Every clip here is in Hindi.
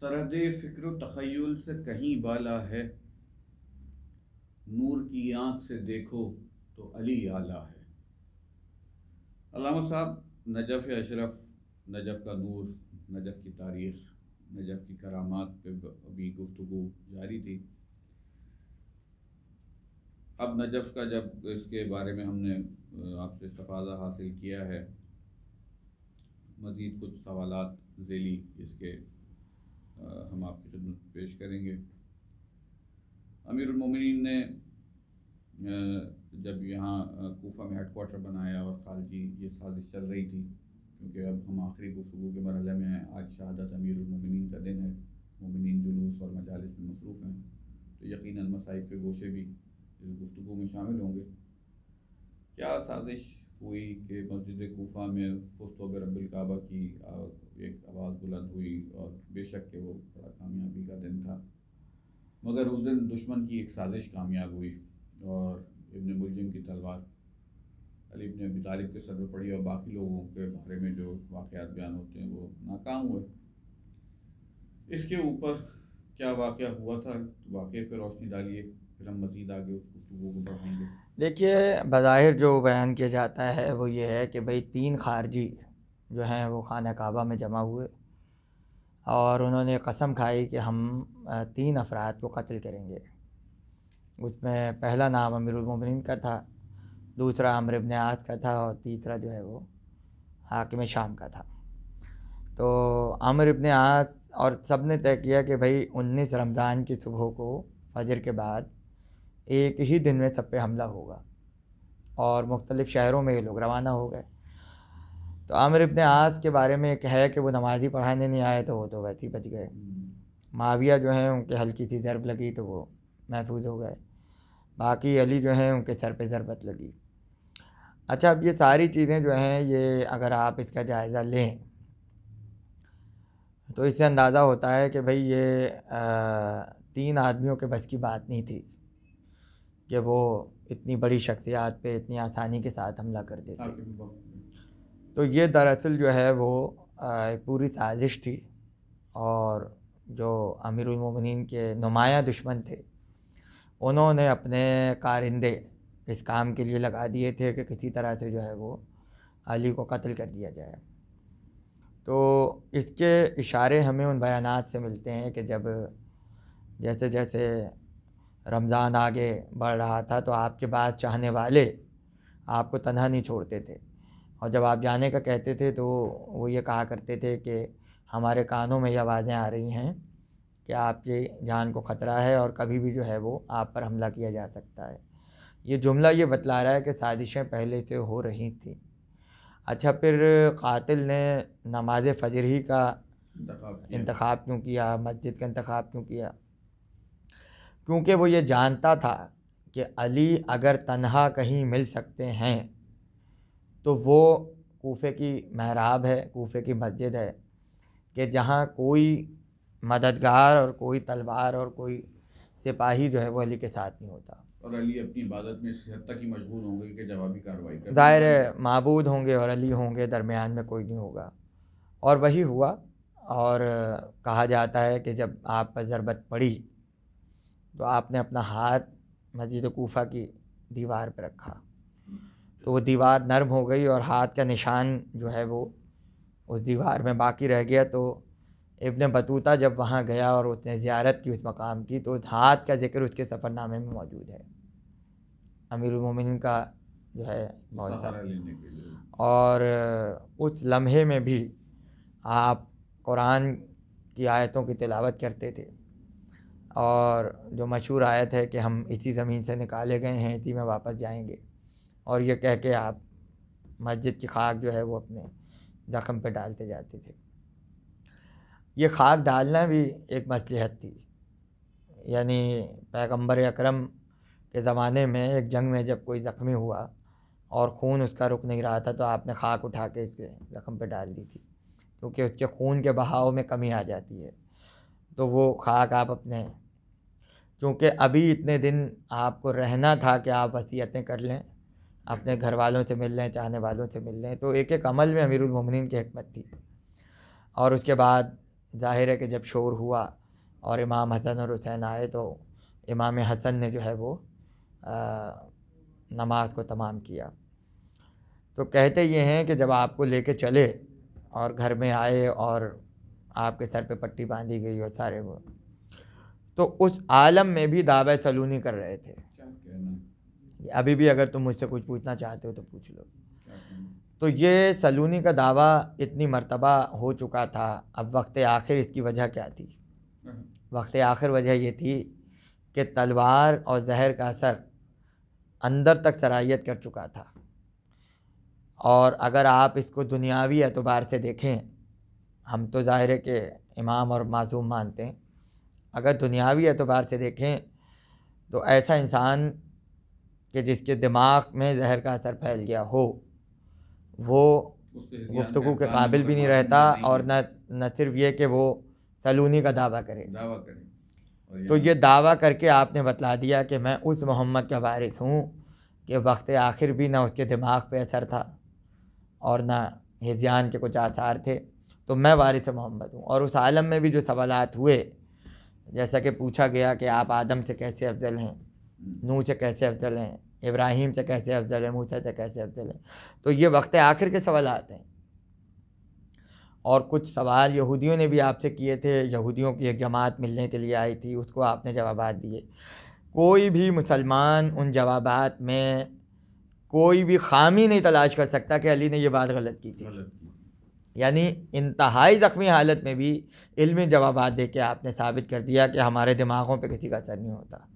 सरहद फ़िक्र तखयल से कहीं बाला है नूर की आँख से देखो तो अली आला है अलामा साहब नजफ़ अशरफ नजफ़ का नूर नजफ़ की तारीख़ नजफ़ की करामात पे अभी गुफ्तु जारी थी अब नजफ़ का जब इसके बारे में हमने आपसे तफाजा हासिल किया है मज़ीद कुछ सवाल जेली इसके हम आपकी खिदमत पेश करेंगे अमीरमिन ने जब यहाँ कोफा में हेड कोार्टर बनाया और खारजी ये साजिश चल रही थी क्योंकि अब हम आखिरी गुफ्तु के मरहले में हैं आज शहादत अमीरमिन का दिन है ममिन जुलूस और मजालस में मसरूफ़ हैं तो यकीन मसाइब के गोशे भी इस गुफ्तु में शामिल होंगे क्या साजिश हुई कि मस्जिद कोफा में फुस्तों रबिल काबा की एक आवाज़ बुलंद हुई और बेशक के वो बड़ा कामयाबी का दिन था मगर उस दिन दुश्मन की एक साजिश कामयाब हुई और इबन मुलजिम की तलवार अली इबन अबी तालिब के सर पर पड़ी और बाकी लोगों के बारे में जो वाक़ बयान होते हैं वो नाकाम हुए इसके ऊपर क्या वाक़ हुआ था वाक़े पर रोशनी डालिए फिर हम मज़ीद आगे गुफ्तु को बढ़ाएंगे देखिए बज़ाहिर जो बयान किया जाता है वो ये है कि भाई तीन खारजी जो हैं वो खाना कहबा में जमा हुए और उन्होंने कसम खाई कि हम तीन अफराद को कत्ल करेंगे उसमें पहला नाम उमिन का था दूसरा अमर इबन आज का था और तीसरा जो है वो हाकिम शाम का था तो अमर इबन आज और सब ने तय किया कि भाई उन्नीस रमज़ान की सुबह को फजर के बाद एक ही दिन में सब पे हमला होगा और मुख्तलिफ़ शहरों में ये लोग रवाना हो गए तो आमिर इब्ने आज के बारे में एक है कि वो नमाज़ ही पढ़ाने नहीं आए तो वो तो वैसे ही बच गए हम्म। माविया जो हैं उनके हल्की सी ज़रब लगी तो वो महफूज हो गए बाकी अली जो हैं उनके सर पे ज़रबत लगी अच्छा अब ये सारी चीज़ें जो हैं ये अगर आप इसका जायज़ा लें तो इससे अंदाज़ा होता है कि भाई ये आ, तीन आदमियों के बस की बात नहीं थी कि वो इतनी बड़ी शख्सियात पे इतनी आसानी के साथ हमला कर देते तो ये दरअसल जो है वो एक पूरी साजिश थी और जो अमीरमिन के नुमाया दुश्मन थे उन्होंने अपने कारिंदे इस काम के लिए लगा दिए थे कि किसी तरह से जो है वो अली को कत्ल कर दिया जाए तो इसके इशारे हमें उन बयानात से मिलते हैं कि जब जैसे जैसे रमज़ान आगे बढ़ रहा था तो आपके बाद चाहने वाले आपको तनहा नहीं छोड़ते थे और जब आप जाने का कहते थे तो वो ये कहा करते थे कि हमारे कानों में ये आवाज़ें आ रही हैं कि आपके जान को ख़तरा है और कभी भी जो है वो आप पर हमला किया जा सकता है ये जुमला ये बतला रहा है कि साजिशें पहले से हो रही थी अच्छा फिर कातिल ने नमाज फजर ही का इंतखब क्यों किया मस्जिद का इंतखब क्यों किया क्योंकि वो ये जानता था कि अली अगर तनहा कहीं मिल सकते हैं तो वो कोफे की महराब है कोफे की मस्जिद है कि जहाँ कोई मददगार और कोई तलवार और कोई सिपाही जो है वो अली के साथ नहीं होता और अली अपनी इबादत में हद तक ही मजबूर होंगे कि जवाबी कार्रवाई ज़ाहिर है मबूद होंगे और अली होंगे दरमियान में कोई नहीं होगा और वही हुआ और कहा जाता है कि जब आप पर ज़रबत पड़ी तो आपने अपना हाथ मस्जिद कोफा की दीवार पर रखा तो वो दीवार नरम हो गई और हाथ का निशान जो है वो उस दीवार में बाकी रह गया तो इबन बतूता जब वहाँ गया और उसने ज़्यारत की उस मकाम की तो हाथ का जिक्र उसके सफ़रनामे में मौजूद है अमीरमिन का जो है बहुत और उस लम्हे में भी आप कुरान की आयतों की तिलावत करते थे और जो मशहूर आयत है कि हम इसी ज़मीन से निकाले गए हैं इसी में वापस जाएंगे और ये कह के आप मस्जिद की खाक जो है वो अपने ज़ख़म पे डालते जाते थे ये खाक डालना भी एक मसलहत थी यानी पैगंबर अकरम के ज़माने में एक जंग में जब कोई ज़ख्मी हुआ और खून उसका रुक नहीं रहा था तो आपने खाक उठा के इसके ज़ख़म पे डाल दी थी क्योंकि उसके खून के बहाव में कमी आ जाती है तो वो खाक आप अपने क्योंकि अभी इतने दिन आपको रहना था कि आप वसीयतें कर लें अपने घर वालों से मिल रहे हैं चाहने वालों से मिल रहे हैं तो एक एक अमल में अमीरमिन की हमत थी और उसके बाद जाहिर है कि जब शोर हुआ और इमाम हसन और हुसैन आए तो इमाम हसन ने जो है वो नमाज को तमाम किया तो कहते ये हैं कि जब आपको लेके चले और घर में आए और आपके सर पे पट्टी बांधी गई और सारे वो तो उस आलम में भी दावे सलूनी कर रहे थे अभी भी अगर तुम मुझसे कुछ पूछना चाहते हो तो पूछ लो हम्म। तो ये सलूनी का दावा इतनी मरतबा हो चुका था अब वक्त आखिर इसकी वजह क्या थी हम्म। वक्त आखिर वजह ये थी कि तलवार और जहर का असर अंदर तक सराहियत कर चुका था और अगर आप इसको दुनियावी एतबार से देखें हम तो ज़ाहिर के इमाम और मासूम मानते हैं अगर दुनियावी एतबार से देखें तो ऐसा इंसान कि जिसके दिमाग में जहर का असर फैल गया हो वो गुफ्तु के काबिल भी नहीं रहता और न न सिर्फ ये कि वो सलूनी का दावा करे दावा करे तो ये दावा करके आपने बतला दिया कि मैं उस मोहम्मद का वारिस हूँ कि वक्त आखिर भी ना उसके दिमाग पे असर था और ना हिजान के कुछ आसार थे तो मैं वारिस मोहम्मद हूँ और उस आलम में भी जो सवालत हुए जैसा कि पूछा गया कि आप आदम से कैसे अफजल हैं नू से कैसे अफजल हैं इब्राहिम से कैसे अफजल हैं मूसा से कैसे अफजल हैं तो ये वक्त आखिर के सवाल आते हैं और कुछ सवाल यहूदियों ने भी आपसे किए थे यहूदियों की एक जमात मिलने के लिए आई थी उसको आपने जवाब दिए कोई भी मुसलमान उन जवाब में कोई भी खामी नहीं तलाश कर सकता कि अली ने यह बात गलत की थी यानी इंतहाई ज़ख्मी हालत में भी इल्मी जवाब दे के आपने साबित कर दिया कि हमारे दिमागों पे किसी का असर नहीं होता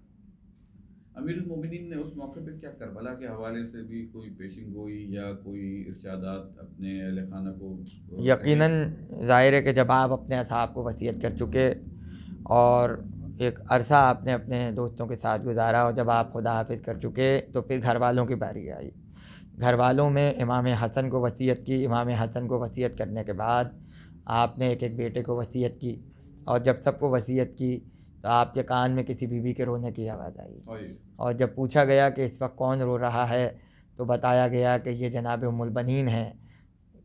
अमीर उमिन ने उस मौके पर क्या करबला के हवाले से भी कोई पेशिंग गोई या कोई इर्शादात अपने खाना को यकीन ज़ाहिर है कि जब आप अपने असाब को वसीयत कर चुके और एक अरसा आपने अपने दोस्तों के साथ गुजारा और जब आप खुदा हाफिज कर चुके तो फिर घर वालों की बारी आई घर वालों में इमाम हसन को वसीयत की इमाम हसन को वसीयत करने के बाद आपने एक एक बेटे को वसीयत की और जब सबको वसीयत की तो आपके कान में किसी बीवी के रोने की आवाज़ आई और जब पूछा गया कि इस वक्त कौन रो रहा है तो बताया गया कि ये जनाब उमुलबनिन हैं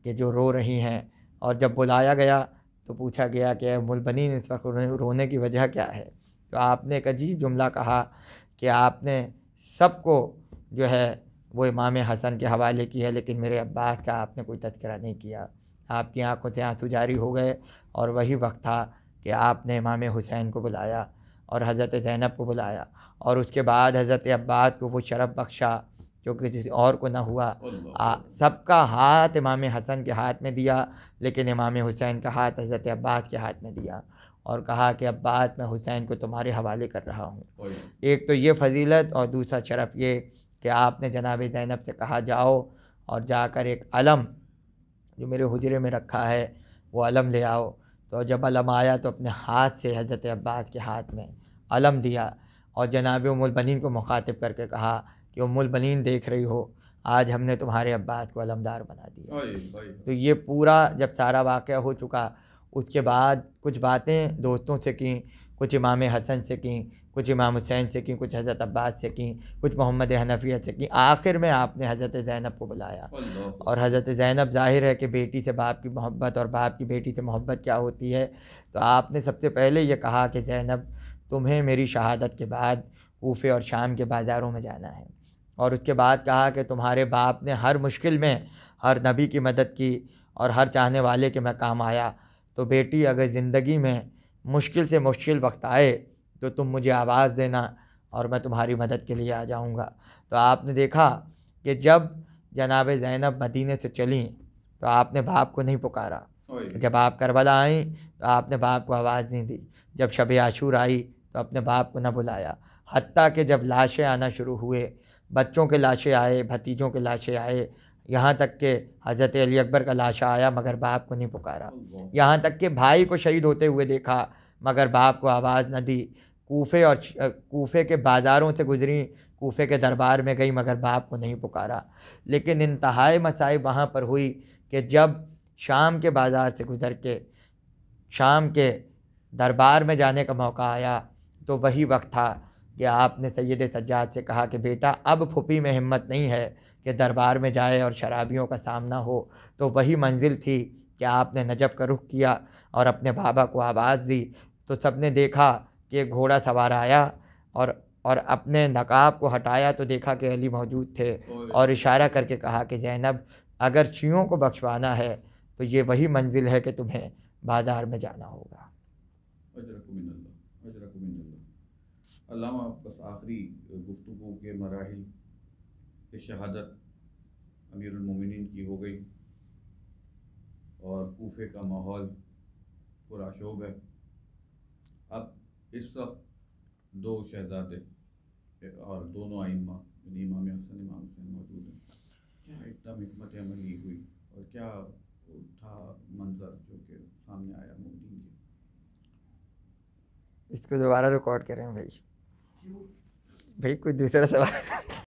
कि जो रो रही हैं और जब बुलाया गया तो पूछा गया कि उमुलबनिन इस वक्त रोने की वजह क्या है तो आपने एक अजीब जुमला कहा कि आपने सबको जो है वो इमाम हसन के हवाले की है लेकिन मेरे अब्बास का आपने कोई तस्करा नहीं किया आपकी आंखों से आंसू जारी हो गए और वही वक्त था कि आपने इमाम हुसैन को बुलाया और हज़रत ज़ैनब को बुलाया और उसके बाद हज़रत अब्बास को वो शरफ़ बख्शा जो कि किसी और को ना हुआ सबका हाथ इमाम हसन के हाथ में दिया लेकिन इमाम हुसैन का हाथ हज़रत अब्बास के हाथ में दिया और कहा कि अब्बास मैं हुसैन को तुम्हारे हवाले कर रहा हूँ एक तो ये फजीलत और दूसरा शरफ़ ये कि आपने जनाब ज़ैनब से कहा जाओ और जाकर एक अलम जो मेरे हजरे में रखा है वो अलम ले आओ तो जब अलम आया तो अपने हाथ से हज़रत अब्बास के हाथ में अलम दिया और जनाब उमुलबनिन को मुखातिब करके कहा कि उमुलबनिन देख रही हो आज हमने तुम्हारे अब्बास को अलमदार बना दिया भाई, भाई। तो ये पूरा जब सारा वाक़ हो चुका उसके बाद कुछ बातें दोस्तों से कहीं कुछ इमाम हसन से कहीं कुछ इमाम हुसैन से कहीं कुछ हज़रत अब्बास से कहीं कुछ मोहम्मद हनफिया से कहीं आखिर में आपने हज़रत ज़ैनब को बुलाया और हज़रत ज़ैनब जाहिर है कि बेटी से बाप की मोहब्बत और बाप की बेटी से मोहब्बत क्या होती है तो आपने सबसे पहले यह कहा कि ज़ैनब तुम्हें मेरी शहादत के बाद कोफे और शाम के बाज़ारों में जाना है और उसके बाद कहा कि तुम्हारे बाप ने हर मुश्किल में हर नबी की मदद की और हर चाहने वाले के मैं काम आया तो बेटी अगर ज़िंदगी में मुश्किल से मुश्किल वक्त आए तो तुम मुझे आवाज़ देना और मैं तुम्हारी मदद के लिए आ जाऊँगा तो आपने देखा कि जब जनाब ज़ैनब मदीने से चली तो आपने बाप को नहीं पुकारा जब आप करबला आई तो आपने बाप को आवाज़ नहीं दी जब शब आशूर आई तो अपने बाप को न बुलाया हती कि जब लाशें आना शुरू हुए बच्चों के लाशें आए भतीजों के लाशें आए यहाँ तक के हज़रत अली अकबर का लाशा आया मगर बाप को नहीं पुकारा यहाँ तक के भाई को शहीद होते हुए देखा मगर बाप को आवाज़ न दी कोफे और कोफे के बाज़ारों से गुजरी कोफे के दरबार में गई मगर बाप को नहीं पुकारा लेकिन इंतहाई मसाइब वहाँ पर हुई कि जब शाम के बाज़ार से गुज़र के शाम के दरबार में जाने का मौका आया तो वही वक्त था कि आपने सैद सज्जाद से कहा कि बेटा अब फुपी में हिम्मत नहीं है कि दरबार में जाए और शराबियों का सामना हो तो वही मंजिल थी कि आपने नजब का रुख किया और अपने बाबा को आवाज़ दी तो सब ने देखा कि एक घोड़ा सवार आया और और अपने नकाब को हटाया तो देखा कि अली मौजूद थे और इशारा करके कहा कि जैनब अगर शियों को बख्शवाना है तो ये वही मंजिल है कि तुम्हें बाज़ार में जाना होगा अलामा बस आखिरी गुफ्तु के मराहल की शहादत अमीरमिन की हो गई और कोफे का माहौल पुराशोब है अब इस वक्त दो शहजादे और दोनों आइमा यानी इमाम हसन इमाम हुसैन मौजूद हैं क्या एकदम हमत अमली हुई और क्या था मंजर जो कि सामने आया मोदी के इसको दोबारा रिकॉर्ड करें भाई भाई कोई दूसरा सवाल